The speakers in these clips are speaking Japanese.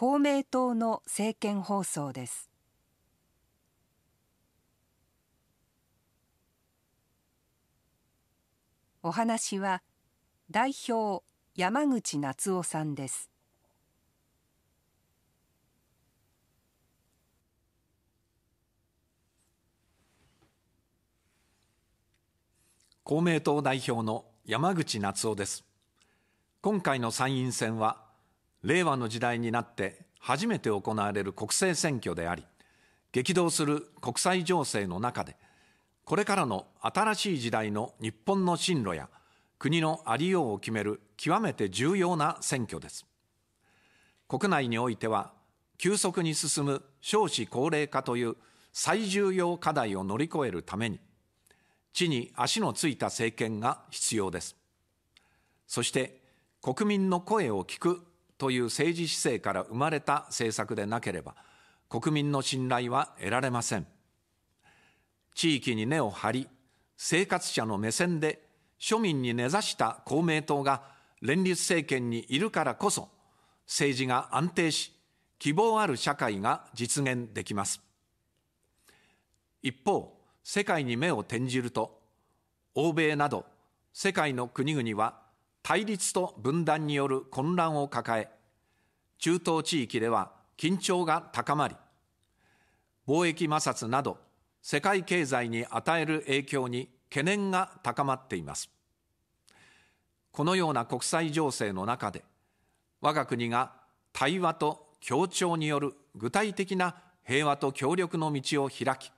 公明党の政見放送ですお話は代表山口夏夫さんです公明党代表の山口夏夫です今回の参院選は令和の時代になって初めて行われる国政選挙であり、激動する国際情勢の中で、これからの新しい時代の日本の進路や国のありようを決める極めて重要な選挙です。国内においては、急速に進む少子高齢化という最重要課題を乗り越えるために、地に足のついた政権が必要です。そして、国民の声を聞くという政治姿勢から生まれた政策でなければ、国民の信頼は得られません。地域に根を張り、生活者の目線で庶民に根ざした公明党が連立政権にいるからこそ、政治が安定し、希望ある社会が実現できます。一方、世界に目を転じると、欧米など世界の国々は対立と分断による混乱を抱え、中東地域では緊張が高まり、貿易摩擦など世界経済に与える影響に懸念が高まっています。このような国際情勢の中で、我が国が対話と協調による具体的な平和と協力の道を開き、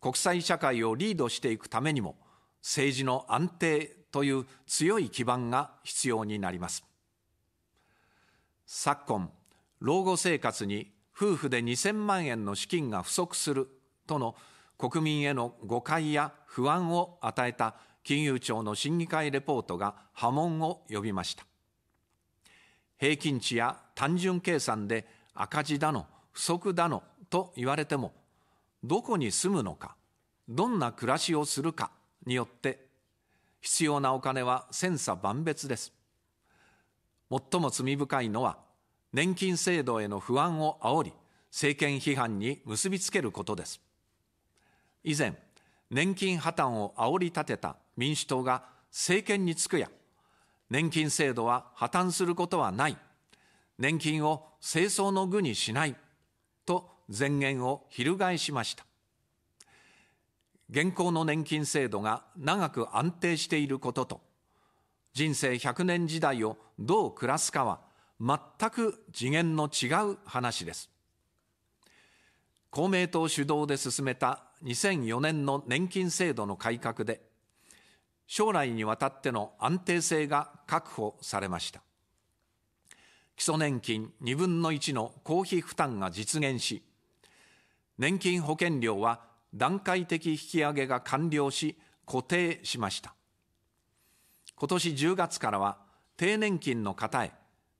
国際社会をリードしていくためにも、政治の安定という強い基盤が必要になります。昨今、老後生活に夫婦で2000万円の資金が不足するとの国民への誤解や不安を与えた金融庁の審議会レポートが波紋を呼びました。平均値や単純計算で赤字だの、不足だのと言われても、どこに住むのか、どんな暮らしをするかによって、必要なお金は千差万別です。最も罪深いのは、年金制度への不安を煽り、政権批判に結びつけることです。以前、年金破綻を煽り立てた民主党が政権につくや、年金制度は破綻することはない、年金を清掃の具にしないと前言を翻しました。現行の年金制度が長く安定していることと、人生100年時代をどう暮らすかは全く次元の違う話です。公明党主導で進めた2004年の年金制度の改革で、将来にわたっての安定性が確保されました。基礎年金2分の1の公費負担が実現し、年金保険料は段階的引き上げが完了し、固定しました。今年10月からは低年金の方へ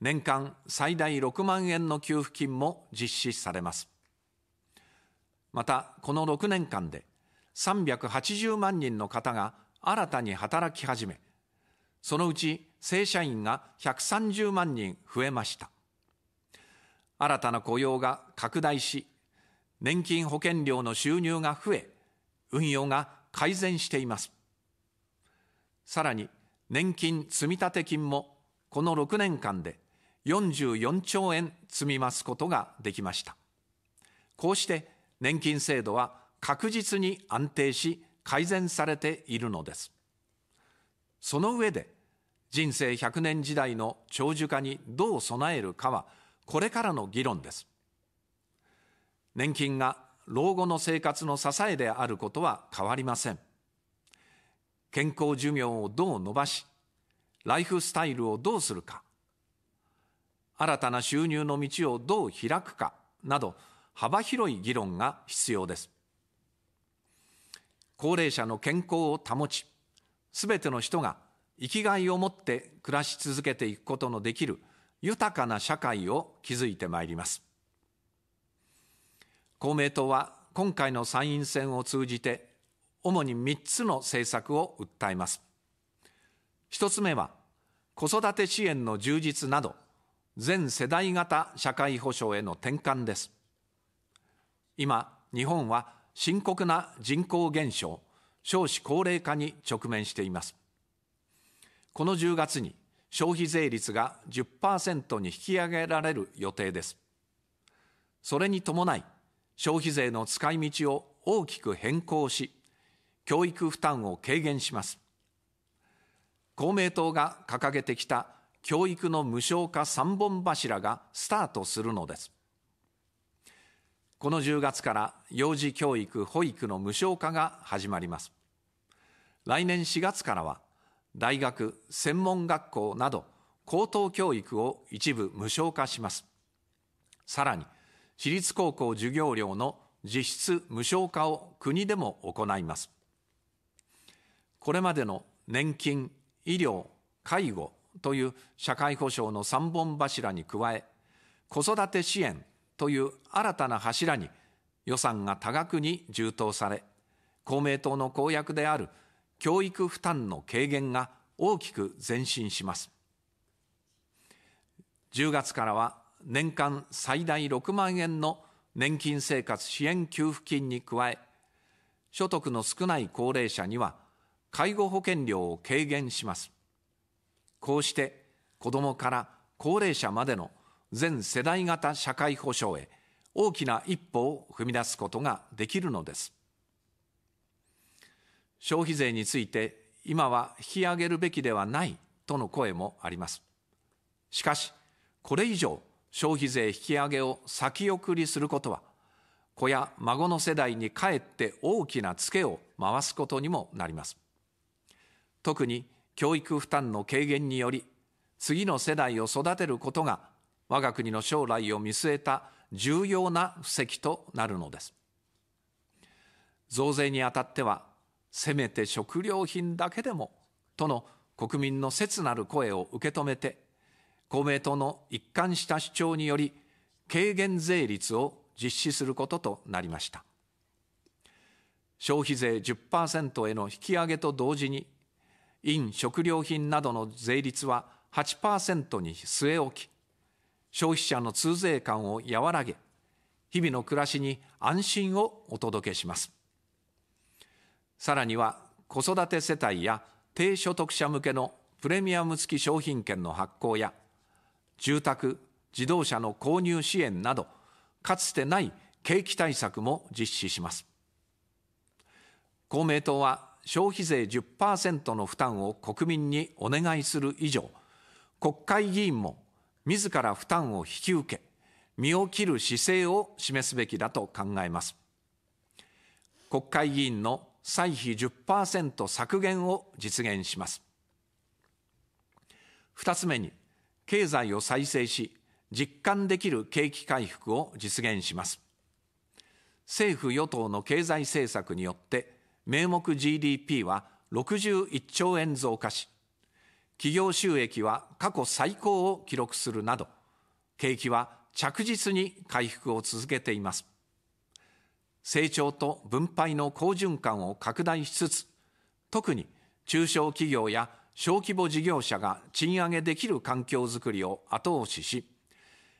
年間最大6万円の給付金も実施されます。また、この6年間で380万人の方が新たに働き始め、そのうち正社員が130万人増えました。新たな雇用が拡大し、年金保険料の収入が増え、運用が改善しています。さらに、年金積立金もこの6年間で44兆円積み増すことができました。こうして年金制度は確実に安定し改善されているのです。その上で人生100年時代の長寿化にどう備えるかはこれからの議論です。年金が老後の生活の支えであることは変わりません。健康寿命をどう伸ばし、ライフスタイルをどうするか、新たな収入の道をどう開くかなど、幅広い議論が必要です。高齢者の健康を保ち、すべての人が生きがいを持って暮らし続けていくことのできる豊かな社会を築いてまいります。公明党は今回の参院選を通じて主に3つの政策を訴えます。1つ目は、子育て支援の充実など、全世代型社会保障への転換です。今、日本は深刻な人口減少、少子高齢化に直面しています。この10月に消費税率が10%に引き上げられる予定です。それに伴い、消費税の使い道を大きく変更し、教育負担を軽減します公明党が掲げてきた教育の無償化3本柱がスタートするのですこの10月から幼児教育・保育の無償化が始まります来年4月からは大学・専門学校など高等教育を一部無償化しますさらに私立高校授業料の実質無償化を国でも行いますこれまでの年金、医療、介護という社会保障の三本柱に加え、子育て支援という新たな柱に予算が多額に充当され、公明党の公約である教育負担の軽減が大きく前進します。10月からは年間最大6万円の年金生活支援給付金に加え、所得の少ない高齢者には介護保険料を軽減しますこうして子供から高齢者までの全世代型社会保障へ大きな一歩を踏み出すことができるのです消費税について今は引き上げるべきではないとの声もありますしかしこれ以上消費税引き上げを先送りすることは子や孫の世代にかえって大きなツケを回すことにもなります特に教育負担の軽減により、次の世代を育てることが、我が国の将来を見据えた重要な布石となるのです。増税にあたっては、せめて食料品だけでも、との国民の切なる声を受け止めて、公明党の一貫した主張により、軽減税率を実施することとなりました。消費税10%への引き上げと同時に、飲食料品などの税率は8%に据え置き、消費者の通税感を和らげ、日々の暮らしに安心をお届けします。さらには、子育て世帯や低所得者向けのプレミアム付き商品券の発行や、住宅、自動車の購入支援など、かつてない景気対策も実施します。公明党は消費税10%の負担を国民にお願いする以上、国会議員も自ら負担を引き受け、身を切る姿勢を示すべきだと考えます。国会議員の歳費10%削減を実現します。二つ目に、経済を再生し、実感できる景気回復を実現します。政府・与党の経済政策によって、名目 GDP は61兆円増加し、企業収益は過去最高を記録するなど、景気は着実に回復を続けています。成長と分配の好循環を拡大しつつ、特に中小企業や小規模事業者が賃上げできる環境づくりを後押しし、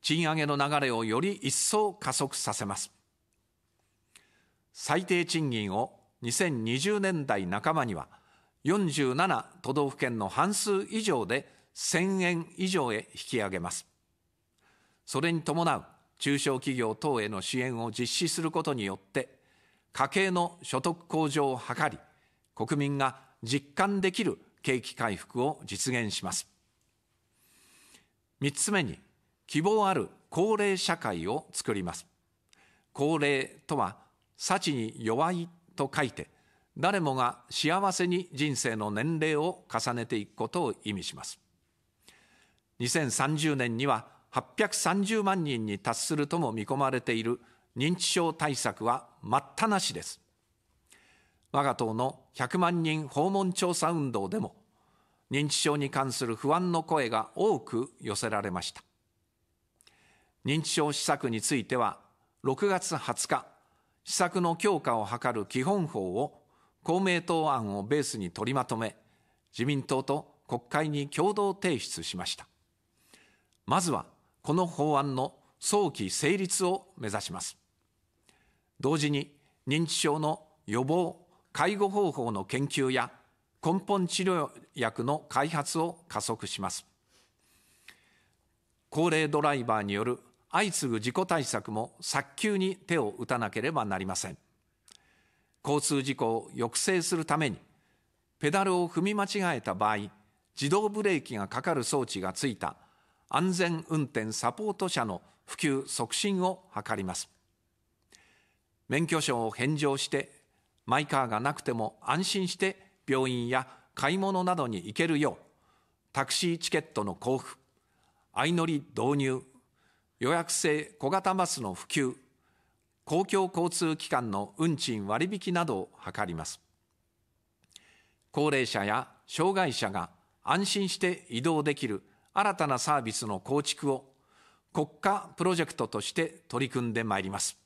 賃上げの流れをより一層加速させます。最低賃金を2020年代半ばには47都道府県の半数以上で1000円以上へ引き上げます。それに伴う中小企業等への支援を実施することによって、家計の所得向上を図り、国民が実感できる景気回復を実現します。3つ目に、希望ある高齢社会を作ります。高齢とは、幸に弱いと書いて誰もが幸せに人生の年齢を重ねていくことを意味します2030年には830万人に達するとも見込まれている認知症対策は待ったなしです我が党の100万人訪問調査運動でも認知症に関する不安の声が多く寄せられました認知症施策については6月20日施策の強化を図る基本法を公明党案をベースに取りまとめ、自民党と国会に共同提出しました。まずは、この法案の早期成立を目指します。同時に、認知症の予防・介護方法の研究や、根本治療薬の開発を加速します。高齢ドライバーによる相次ぐ事故対策も早急に手を打たなければなりません。交通事故を抑制するために、ペダルを踏み間違えた場合、自動ブレーキがかかる装置がついた安全運転サポート車の普及促進を図ります。免許証を返上して、マイカーがなくても安心して病院や買い物などに行けるよう、タクシーチケットの交付、相乗り導入予約制小型バスの普及、公共交通機関の運賃割引などを図ります。高齢者や障害者が安心して移動できる新たなサービスの構築を国家プロジェクトとして取り組んでまいります。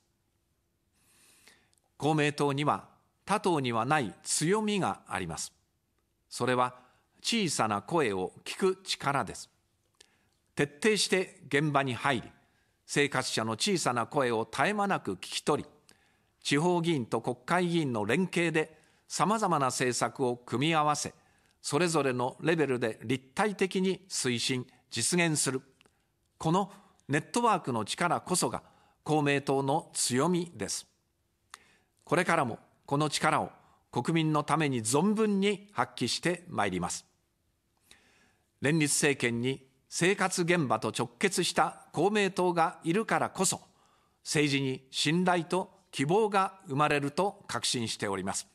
公明党には他党にはない強みがあります。それは小さな声を聞く力です。徹底して現場に入り、生活者の小さな声を絶え間なく聞き取り地方議員と国会議員の連携でさまざまな政策を組み合わせそれぞれのレベルで立体的に推進実現するこのネットワークの力こそが公明党の強みですこれからもこの力を国民のために存分に発揮してまいります連立政権に生活現場と直結した公明党がいるからこそ、政治に信頼と希望が生まれると確信しております。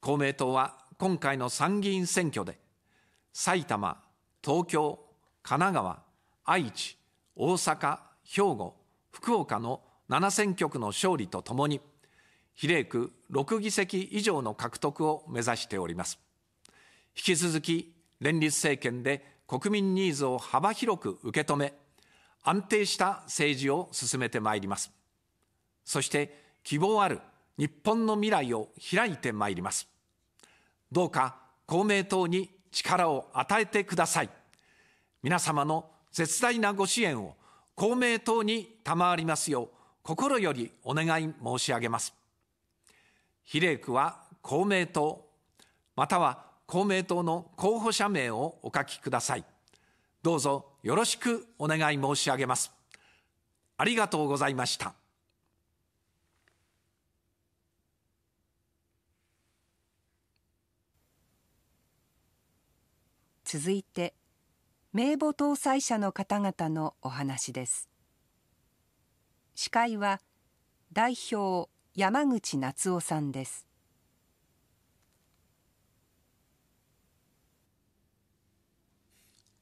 公明党は今回の参議院選挙で、埼玉、東京、神奈川、愛知、大阪、兵庫、福岡の7選挙区の勝利とともに、比例区6議席以上の獲得を目指しております。引き続き連立政権で国民ニーズを幅広く受け止め、安定した政治を進めてまいります。そして希望ある日本の未来を開いてまいります。どうか公明党に力を与えてください。皆様の絶大なご支援を公明党に賜りますよう心よりお願い申し上げます。比例区は公明党、または公明党の候補者名をお書きください。どうぞよろしくお願い申し上げます。ありがとうございました。続いて名簿搭載者の方々のお話です司会は代表山口夏夫さんです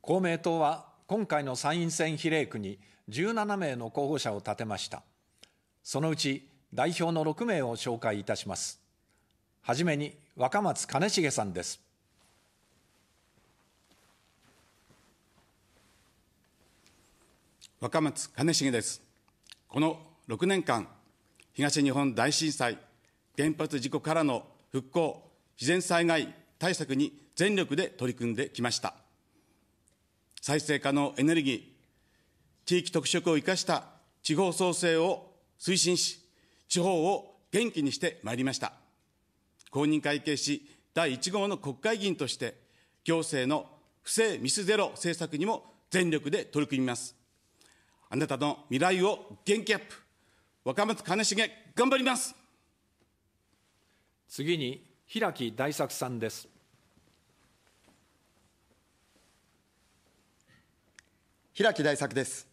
公明党は今回の参院選比例区に17名の候補者を立てました。そのうち代表の6名を紹介いたします。はじめに若松兼重さんです。若松兼重です。この6年間、東日本大震災、原発事故からの復興、自然災害対策に全力で取り組んできました。再生可能エネルギー、地域特色を生かした地方創生を推進し、地方を元気にしてまいりました。公認会計士第1号の国会議員として、行政の不正ミスゼロ政策にも全力で取り組みます。あなたの未来を元気アップ、若松兼重、頑張ります。次に、平木大作さんです。平木大作です。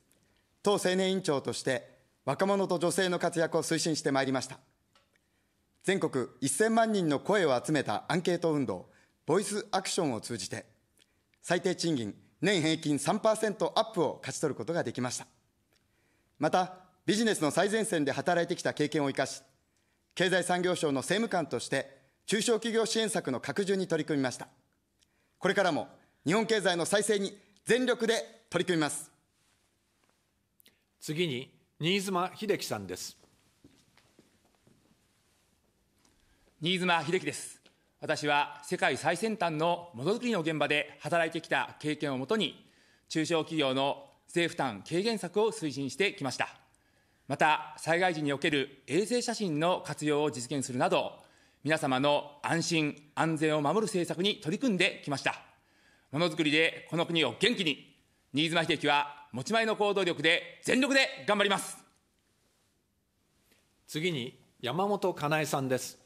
党青年委員長として若者と女性の活躍を推進してまいりました。全国1000万人の声を集めたアンケート運動、ボイスアクションを通じて、最低賃金年平均3%アップを勝ち取ることができました。また、ビジネスの最前線で働いてきた経験を生かし、経済産業省の政務官として中小企業支援策の拡充に取り組みました。これからも日本経済の再生に全力で取り組みます。次に、新妻秀樹さんです。新妻秀樹です。私は世界最先端のものづくりの現場で働いてきた経験をもとに、中小企業の税負担軽減策を推進してきました。また、災害時における衛星写真の活用を実現するなど、皆様の安心・安全を守る政策に取り組んできました。ものづくりでこの国を元気に新妻秀樹は持ち前の行動力で全力で頑張ります次に山本かなえさんです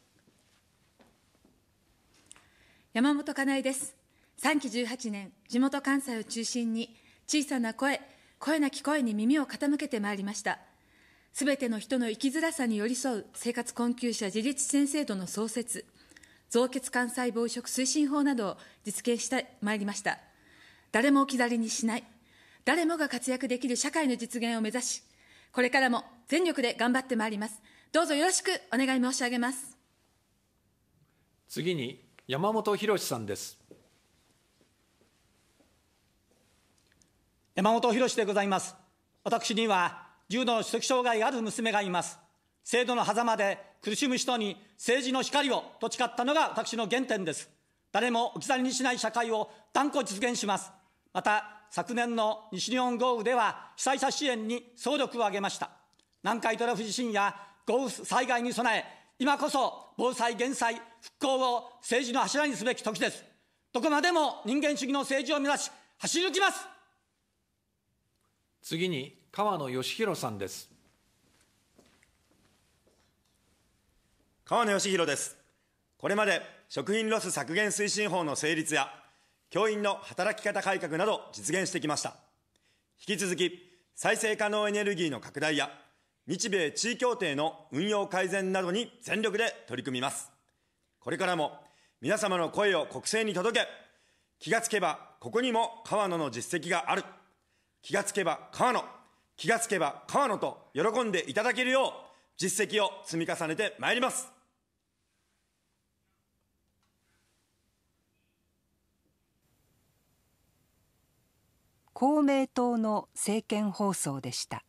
山本かなえです3期18年地元関西を中心に小さな声声なき声に耳を傾けてまいりましたすべての人の生きづらさに寄り添う生活困窮者自立支援制度の創設造血幹細胞移植推進法などを実現してまいりました誰も置き去りにしない誰もが活躍できる社会の実現を目指し、これからも全力で頑張ってまいります。どうぞよろしくお願い申し上げます。次に山本博さんです。山本博でございます。私には重度の知的障害がある娘がいます。制度の狭間で苦しむ人に政治の光をと誓ったのが私の原点です。誰も置き去りにしない社会を断固実現します。また、昨年の西日本豪雨では被災者支援に総力を挙げました。南海トラフ地震や豪雨災害に備え、今こそ防災・減災・復興を政治の柱にすべき時です。どこまでも人間主義の政治を目指し、走り抜きます次に、河野義弘さんです。河野義弘です。これまで食品ロス削減推進法の成立や教員の働き方改革など実現してきました。引き続き、再生可能エネルギーの拡大や、日米地位協定の運用改善などに全力で取り組みます。これからも皆様の声を国政に届け、気がつけばここにも川野の実績がある。気がつけば川野、気がつけば川野と喜んでいただけるよう、実績を積み重ねてまいります。公明党の政見放送でした